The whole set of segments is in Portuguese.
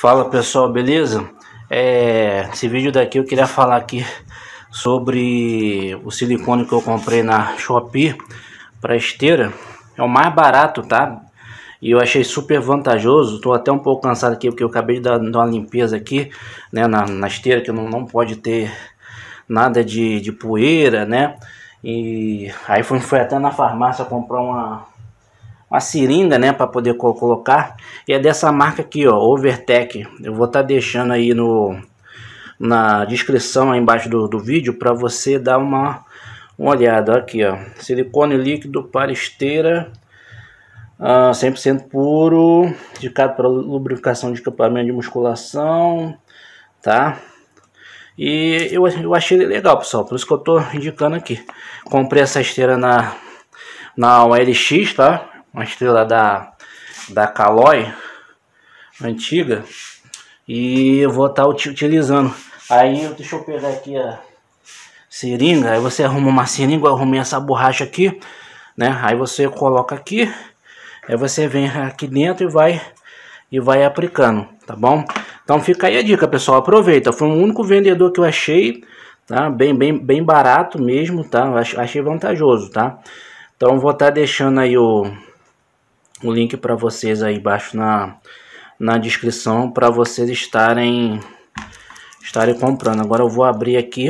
Fala pessoal, beleza? É, esse vídeo daqui eu queria falar aqui sobre o silicone que eu comprei na Shopee para esteira. É o mais barato, tá? E eu achei super vantajoso. Tô até um pouco cansado aqui porque eu acabei de dar, dar uma limpeza aqui, né, na, na esteira que não, não pode ter nada de, de poeira, né? E aí fui, fui até na farmácia comprar uma, a seringa, né, para poder colocar. E é dessa marca aqui, ó, Overtech. Eu vou estar tá deixando aí no na descrição aí embaixo do, do vídeo para você dar uma, uma olhada aqui, ó. Silicone líquido para esteira. Uh, ah, 100% puro, indicado para lubrificação de equipamento de musculação, tá? E eu, eu achei legal, pessoal, por isso que eu tô indicando aqui. Comprei essa esteira na, na OLX, tá? uma estrela da, da Caloi antiga e eu vou estar tá utilizando. Aí deixa eu pegar aqui a seringa, aí você arruma uma seringa, eu arrumei essa borracha aqui, né? Aí você coloca aqui, aí você vem aqui dentro e vai e vai aplicando, tá bom? Então fica aí a dica, pessoal, aproveita. Foi o único vendedor que eu achei, tá? Bem, bem, bem barato mesmo, tá? Achei vantajoso, tá? Então vou estar tá deixando aí o o link para vocês aí embaixo na, na descrição para vocês estarem estarem comprando. Agora eu vou abrir aqui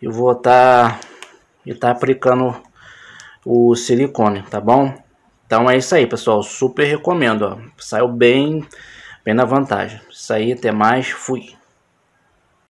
e vou estar tá, tá aplicando o silicone, tá bom? Então é isso aí, pessoal. Super recomendo. Ó. Saiu bem, bem na vantagem. Isso aí, até mais. Fui.